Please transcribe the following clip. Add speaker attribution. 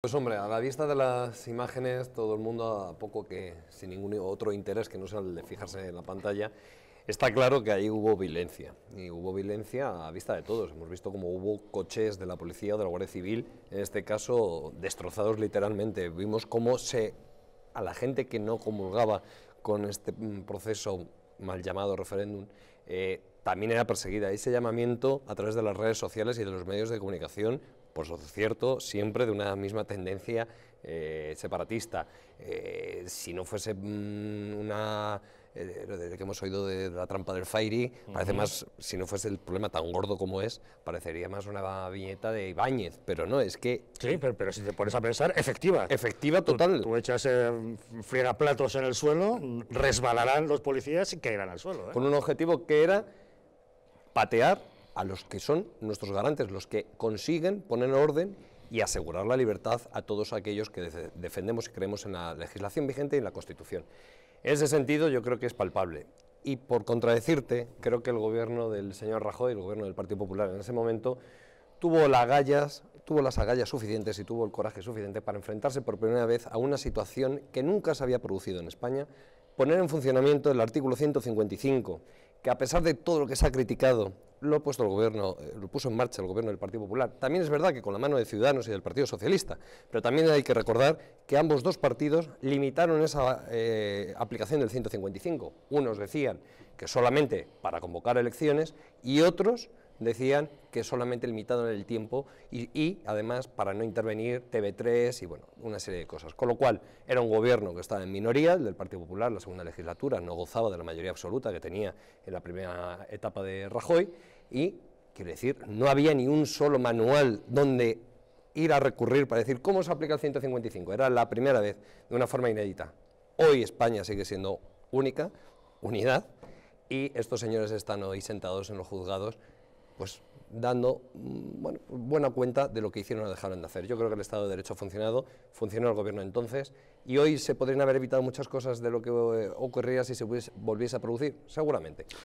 Speaker 1: Pues hombre, a la vista de las imágenes, todo el mundo, a poco que sin ningún otro interés que no sea el de fijarse en la pantalla, está claro que ahí hubo violencia. Y hubo violencia a vista de todos. Hemos visto cómo hubo coches de la policía, o de la Guardia Civil, en este caso destrozados literalmente. Vimos cómo se a la gente que no comulgaba con este mm, proceso mal llamado referéndum, eh, también era perseguida. Ese llamamiento a través de las redes sociales y de los medios de comunicación por cierto, siempre de una misma tendencia eh, separatista. Eh, si no fuese mm, una eh, que hemos oído de la trampa del Fairy, parece más, si no fuese el problema tan gordo como es, parecería más una viñeta de Ibáñez, pero no, es que... Sí, pero, si te pones a pensar, efectiva. Efectiva total. Tú, tú echas eh, friega platos en el suelo, resbalarán los policías y caerán al suelo. Con un objetivo que era patear a los que son nuestros garantes, los que consiguen poner orden y asegurar la libertad a todos aquellos que defendemos y creemos en la legislación vigente y en la Constitución. En ese sentido yo creo que es palpable. Y por contradecirte, creo que el gobierno del señor Rajoy, el gobierno del Partido Popular en ese momento, tuvo las agallas, tuvo las agallas suficientes y tuvo el coraje suficiente para enfrentarse por primera vez a una situación que nunca se había producido en España, poner en funcionamiento el artículo 155, que a pesar de todo lo que se ha criticado lo, puesto el gobierno, eh, lo puso en marcha el gobierno del Partido Popular. También es verdad que con la mano de Ciudadanos y del Partido Socialista, pero también hay que recordar que ambos dos partidos limitaron esa eh, aplicación del 155. Unos decían que solamente para convocar elecciones y otros decían que solamente limitado en el tiempo y, además para no intervenir TV3 y bueno, una serie de cosas. Con lo cual era un gobierno que estaba en minoría, el del Partido Popular, la segunda legislatura, no gozaba de la mayoría absoluta que tenía en la primera etapa de Rajoy y, quiero decir, no había ni un solo manual donde ir a recurrir para decir cómo se aplica el 155. Era la primera vez de una forma inédita. Hoy España sigue siendo única, unidad, y estos señores están hoy sentados en los juzgados pues dando mm, buena cuenta de lo que hicieron o dejaron de hacer. Yo creo que el Estado de Derecho ha funcionado, funcionó el gobierno entonces, y hoy se podrían haber evitado muchas cosas de lo que eh, ocurría si se volviese a producir, seguramente.